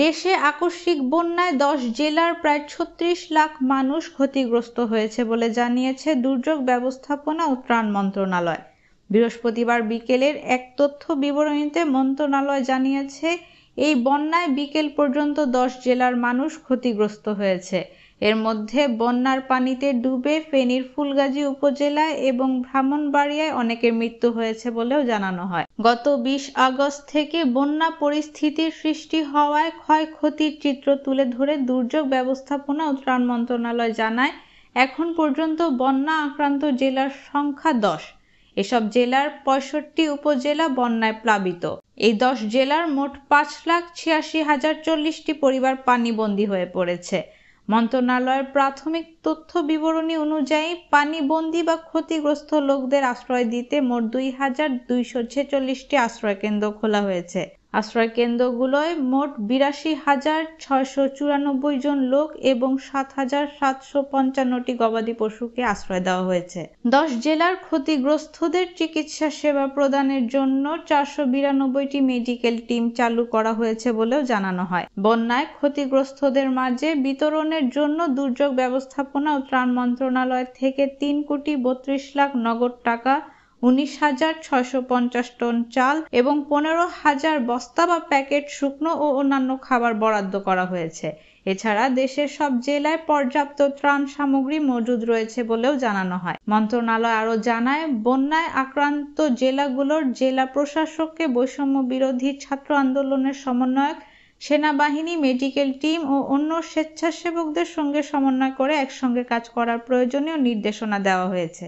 দেশে আকস্মিক বন্যায় দশ জেলার প্রায় ছত্রিশ লাখ মানুষ ক্ষতিগ্রস্ত হয়েছে বলে জানিয়েছে দুর্যোগ ব্যবস্থাপনা ও ত্রাণ মন্ত্রণালয় বৃহস্পতিবার বিকেলের এক তথ্য বিবরণীতে মন্ত্রণালয় জানিয়েছে এই বন্যায় বিকেল পর্যন্ত দশ জেলার মানুষ ক্ষতিগ্রস্ত হয়েছে এর মধ্যে বন্যার পানিতে ডুবে ফেনীর ফুলগাজী উপজেলায় এবং ব্রাহ্মণবাড়িয়ায় অনেকের মৃত্যু হয়েছে বলেও জানানো হয় গত বিশ আগস্ট থেকে বন্যা পরিস্থিতির সৃষ্টি হওয়ায় ক্ষয়ক্ষতির চিত্র তুলে ধরে দুর্যোগ ব্যবস্থাপনা ও ত্রাণ মন্ত্রণালয় জানায় এখন পর্যন্ত বন্যা আক্রান্ত জেলার সংখ্যা দশ এসব জেলার পঁয়ষট্টি উপজেলা বন্যায় প্লাবিত এই দশ জেলার মোট পাঁচ লাখ ছিয়াশি হাজার চল্লিশটি পরিবার পানিবন্দী হয়ে পড়েছে মন্ত্রণালয়ের প্রাথমিক তথ্য বিবরণী অনুযায়ী পানিবন্দী বা ক্ষতিগ্রস্ত লোকদের আশ্রয় দিতে মোট দুই হাজার দুইশো ছেচল্লিশটি আশ্রয়কেন্দ্র খোলা হয়েছে আশ্রয়কেন্দ্রগুলোয় মোট বিরাশি হাজার ছয়শো চুরানব্বই জন লোক এবং সাত হাজার সাতশো পঞ্চান্নটি গবাদি পশুকে আশ্রয় দেওয়া হয়েছে দশ জেলার ক্ষতিগ্রস্তদের চিকিৎসা সেবা প্রদানের জন্য চারশো বিরানব্বইটি মেডিকেল টিম চালু করা হয়েছে বলেও জানানো হয় বন্যায় ক্ষতিগ্রস্তদের মাঝে বিতরণের জন্য দুর্যোগ ব্যবস্থাপনা ও ত্রাণ মন্ত্রণালয় থেকে তিন কোটি বত্রিশ লাখ নগদ টাকা উনিশ হাজার ছয়শো পঞ্চাশ টন চাল এবং পনেরো হাজার বস্তা বা প্যাকেট শুকনো ও অন্যান্য খাবার বরাদ্দ করা হয়েছে এছাড়া দেশের সব জেলায় পর্যাপ্ত ত্রাণ সামগ্রী মজুদ রয়েছে বলেও জানানো হয় মন্ত্রণালয় আরও জানায় বন্যায় আক্রান্ত জেলাগুলোর জেলা প্রশাসককে বৈষম্য বিরোধী ছাত্র আন্দোলনের সমন্বয়ক সেনাবাহিনী মেডিকেল টিম ও অন্য স্বেচ্ছাসেবকদের সঙ্গে সমন্বয় করে একসঙ্গে কাজ করার প্রয়োজনীয় নির্দেশনা দেওয়া হয়েছে